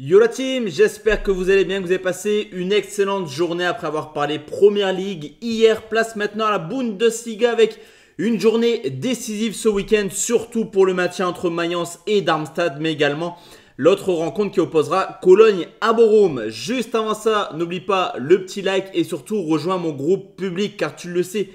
Yo la team, j'espère que vous allez bien, que vous avez passé une excellente journée après avoir parlé Première Ligue hier. Place maintenant à la Bundesliga avec une journée décisive ce week-end, surtout pour le maintien entre Mayence et Darmstadt, mais également l'autre rencontre qui opposera Cologne à Borum. Juste avant ça, n'oublie pas le petit like et surtout rejoins mon groupe public car tu le sais.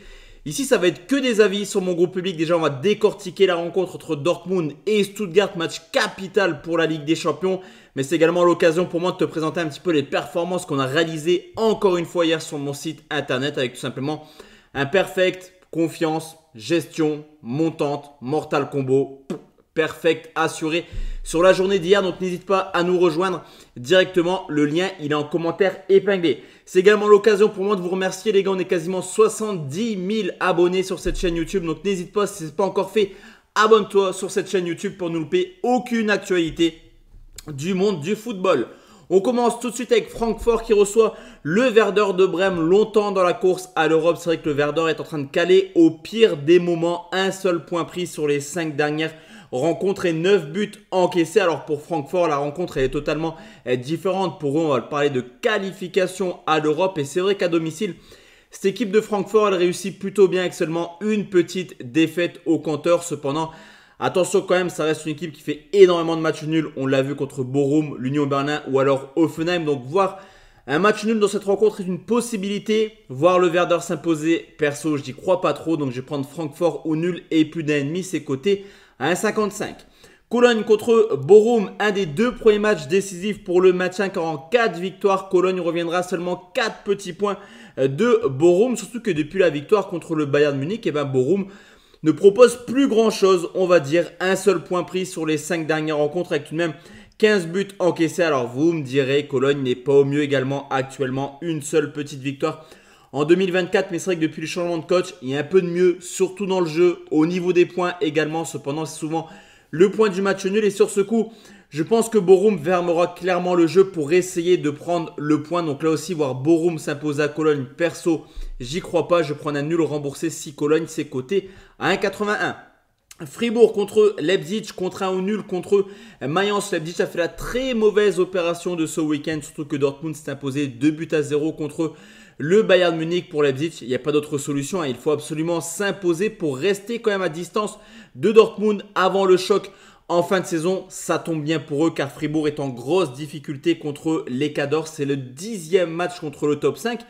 Ici, ça va être que des avis sur mon groupe public. Déjà, on va décortiquer la rencontre entre Dortmund et Stuttgart, match capital pour la Ligue des Champions. Mais c'est également l'occasion pour moi de te présenter un petit peu les performances qu'on a réalisées encore une fois hier sur mon site internet avec tout simplement un perfect, confiance, gestion, montante, mortal combo, perfect, assuré sur la journée d'hier. Donc n'hésite pas à nous rejoindre directement. Le lien, il est en commentaire épinglé. C'est également l'occasion pour moi de vous remercier les gars. On est quasiment 70 000 abonnés sur cette chaîne YouTube. Donc n'hésite pas, si ce n'est pas encore fait, abonne-toi sur cette chaîne YouTube pour ne louper aucune actualité du monde du football. On commence tout de suite avec Francfort qui reçoit le Verdeur de Brême longtemps dans la course à l'Europe. C'est vrai que le Verdeur est en train de caler au pire des moments un seul point pris sur les cinq dernières rencontrer 9 buts encaissés. Alors pour Francfort, la rencontre elle est totalement euh, différente. Pour eux, on va parler de qualification à l'Europe. Et c'est vrai qu'à domicile, cette équipe de Francfort, elle réussit plutôt bien avec seulement une petite défaite au compteur. Cependant, attention quand même, ça reste une équipe qui fait énormément de matchs nuls. On l'a vu contre Borum, l'Union Berlin ou alors Offenheim. Donc voir un match nul dans cette rencontre est une possibilité. Voir le Werder s'imposer, perso, je n'y crois pas trop. Donc je vais prendre Francfort au nul et plus d'un ennemi, c'est coté à 1,55. Cologne contre Borum, un des deux premiers matchs décisifs pour le maintien car en 4 victoires, Cologne reviendra seulement 4 petits points euh, de Borum, surtout que depuis la victoire contre le Bayern Munich, et eh ben Borum ne propose plus grand chose, on va dire un seul point pris sur les 5 dernières rencontres avec tout de même 15 buts encaissés. Alors vous me direz, Cologne n'est pas au mieux également actuellement. Une seule petite victoire en 2024, mais c'est vrai que depuis le changement de coach, il y a un peu de mieux, surtout dans le jeu, au niveau des points également. Cependant, c'est souvent le point du match nul. Et sur ce coup, je pense que Borum vermera clairement le jeu pour essayer de prendre le point. Donc là aussi, voir Borum s'imposer à Cologne, perso, j'y crois pas. Je prends un nul remboursé si Cologne s'est coté à 1,81. Fribourg contre Leipzig, contre un nul contre Mayence. Leipzig a fait la très mauvaise opération de ce week-end, surtout que Dortmund s'est imposé 2 buts à 0 contre le Bayern Munich pour Leipzig. Il n'y a pas d'autre solution. Hein. Il faut absolument s'imposer pour rester quand même à distance de Dortmund avant le choc en fin de saison, ça tombe bien pour eux car Fribourg est en grosse difficulté contre les C'est le dixième match contre le top 5.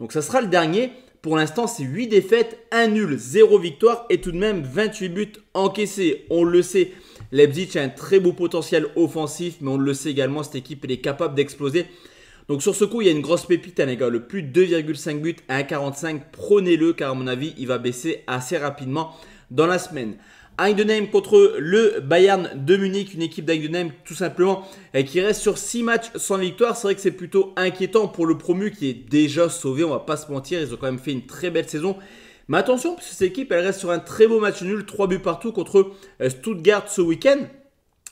Donc ça sera le dernier. Pour l'instant, c'est 8 défaites, 1 nul, 0 victoire et tout de même 28 buts encaissés. On le sait, Leipzig a un très beau potentiel offensif, mais on le sait également, cette équipe est capable d'exploser. Donc sur ce coup, il y a une grosse pépite, hein, les gars. Le plus de 2,5 buts à 1,45, prenez-le car à mon avis, il va baisser assez rapidement dans la semaine. Heidenheim contre le Bayern de Munich, une équipe d'Heidenheim tout simplement eh, qui reste sur 6 matchs sans victoire. C'est vrai que c'est plutôt inquiétant pour le promu qui est déjà sauvé, on va pas se mentir, ils ont quand même fait une très belle saison. Mais attention, cette équipe, elle reste sur un très beau match nul, 3 buts partout contre euh, Stuttgart ce week-end,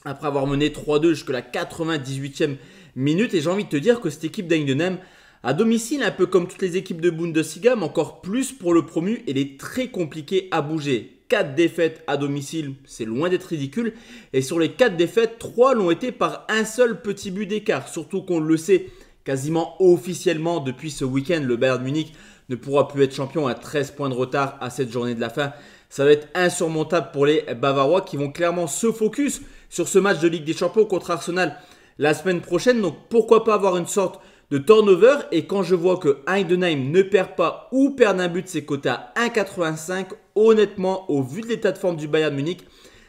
après avoir mené 3-2 jusque la 98e minute. Et j'ai envie de te dire que cette équipe d'Heidenheim, à domicile, un peu comme toutes les équipes de Bundesliga, mais encore plus pour le promu, elle est très compliquée à bouger. 4 défaites à domicile, c'est loin d'être ridicule. Et sur les 4 défaites, 3 l'ont été par un seul petit but d'écart. Surtout qu'on le sait quasiment officiellement depuis ce week-end, le Bayern Munich ne pourra plus être champion à 13 points de retard à cette journée de la fin. Ça va être insurmontable pour les Bavarois qui vont clairement se focus sur ce match de Ligue des Champions contre Arsenal la semaine prochaine. Donc pourquoi pas avoir une sorte de turnover. Et quand je vois que Heidenheim ne perd pas ou perd un but c'est ses à 1,85, honnêtement, au vu de l'état de forme du Bayern Munich,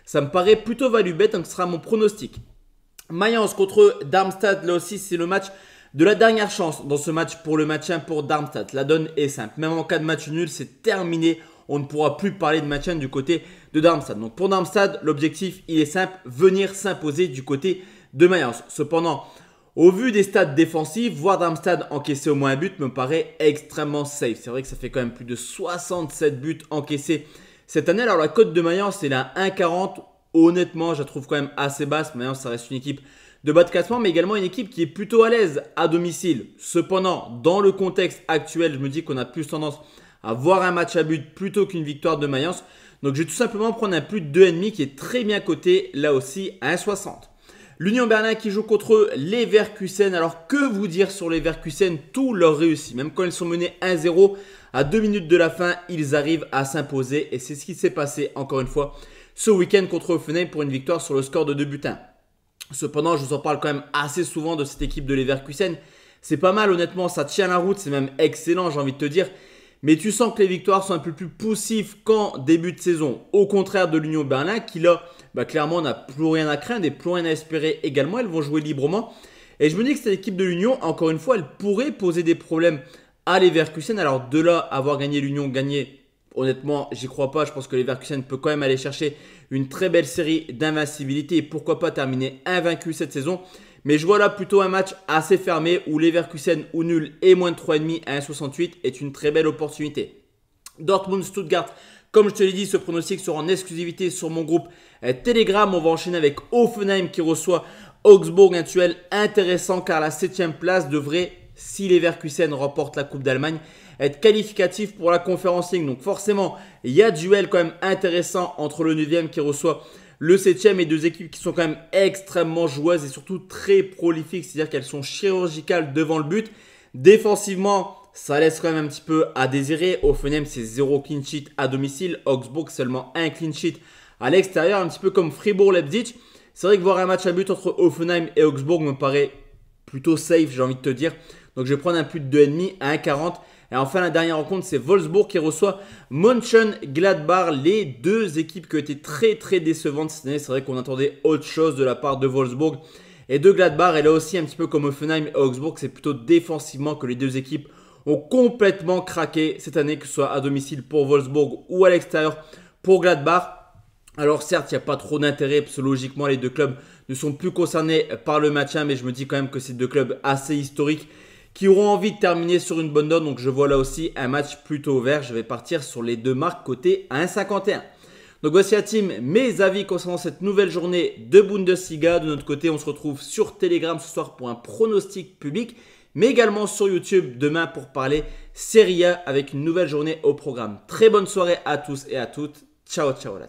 ça me paraît plutôt value bête, donc ce sera mon pronostic. Mayence contre Darmstadt, là aussi, c'est le match de la dernière chance dans ce match pour le match pour Darmstadt. La donne est simple. Même en cas de match nul, c'est terminé. On ne pourra plus parler de match du côté de Darmstadt. Donc pour Darmstadt, l'objectif, il est simple, venir s'imposer du côté de Mayence. Cependant, au vu des stades défensifs, voir Darmstadt encaisser au moins un but me paraît extrêmement safe. C'est vrai que ça fait quand même plus de 67 buts encaissés cette année. Alors la cote de Mayence, est un 1,40. Honnêtement, je la trouve quand même assez basse. Mayence, ça reste une équipe de bas de classement, mais également une équipe qui est plutôt à l'aise à domicile. Cependant, dans le contexte actuel, je me dis qu'on a plus tendance à voir un match à but plutôt qu'une victoire de Mayence. Donc je vais tout simplement prendre un plus de 2,5 qui est très bien coté là aussi à 1,60. L'Union Berlin qui joue contre les Verkusen. Alors que vous dire sur les Verkusen Tout leur réussit. Même quand ils sont menés 1-0, à 2 minutes de la fin, ils arrivent à s'imposer. Et c'est ce qui s'est passé, encore une fois, ce week-end contre Offenheim pour une victoire sur le score de 2 buts Cependant, je vous en parle quand même assez souvent de cette équipe de Leverkusen. C'est pas mal, honnêtement, ça tient la route, c'est même excellent, j'ai envie de te dire mais tu sens que les victoires sont un peu plus poussives qu'en début de saison, au contraire de l'Union Berlin qui là, bah, clairement n'a plus rien à craindre et plus rien à espérer également, elles vont jouer librement. Et je me dis que cette équipe de l'Union, encore une fois, elle pourrait poser des problèmes à Leverkusen. Alors de là, avoir gagné l'Union, gagné, honnêtement, j'y crois pas. Je pense que Leverkusen peut quand même aller chercher une très belle série d'invincibilité et pourquoi pas terminer invaincu cette saison. Mais je vois là plutôt un match assez fermé où Leverkusen ou nul et moins de 3,5 à 1,68 est une très belle opportunité. Dortmund-Stuttgart, comme je te l'ai dit, ce pronostic sera en exclusivité sur mon groupe euh, Telegram. On va enchaîner avec Offenheim qui reçoit Augsburg. un duel intéressant car la 7ème place devrait, si Leverkusen remporte la Coupe d'Allemagne, être qualificatif pour la Conférence League. Donc forcément, il y a duel quand même intéressant entre le 9ème qui reçoit le septième et deux équipes qui sont quand même extrêmement joueuses et surtout très prolifiques, c'est-à-dire qu'elles sont chirurgicales devant le but. Défensivement, ça laisse quand même un petit peu à désirer. Offenheim, c'est zéro clean sheet à domicile. Augsburg, seulement un clean sheet à l'extérieur, un petit peu comme Fribourg-Leipzig. C'est vrai que voir un match à but entre Offenheim et Augsburg me paraît plutôt safe, j'ai envie de te dire. Donc je vais prendre un but de 2,5 à 1,40. Et enfin, la dernière rencontre, c'est Wolfsburg qui reçoit Gladbach, Les deux équipes qui ont été très très décevantes cette année. C'est vrai qu'on attendait autre chose de la part de Wolfsburg et de Gladbach. Et là aussi, un petit peu comme Offenheim et Augsburg, c'est plutôt défensivement que les deux équipes ont complètement craqué cette année, que ce soit à domicile pour Wolfsburg ou à l'extérieur pour Gladbach. Alors certes, il n'y a pas trop d'intérêt, parce logiquement, les deux clubs ne sont plus concernés par le match mais je me dis quand même que c'est deux clubs assez historiques qui auront envie de terminer sur une bonne note. Donc je vois là aussi un match plutôt ouvert. Je vais partir sur les deux marques côté 1,51. Donc voici à team, mes avis concernant cette nouvelle journée de Bundesliga. De notre côté, on se retrouve sur Telegram ce soir pour un pronostic public, mais également sur YouTube demain pour parler Serie A avec une nouvelle journée au programme. Très bonne soirée à tous et à toutes. Ciao, ciao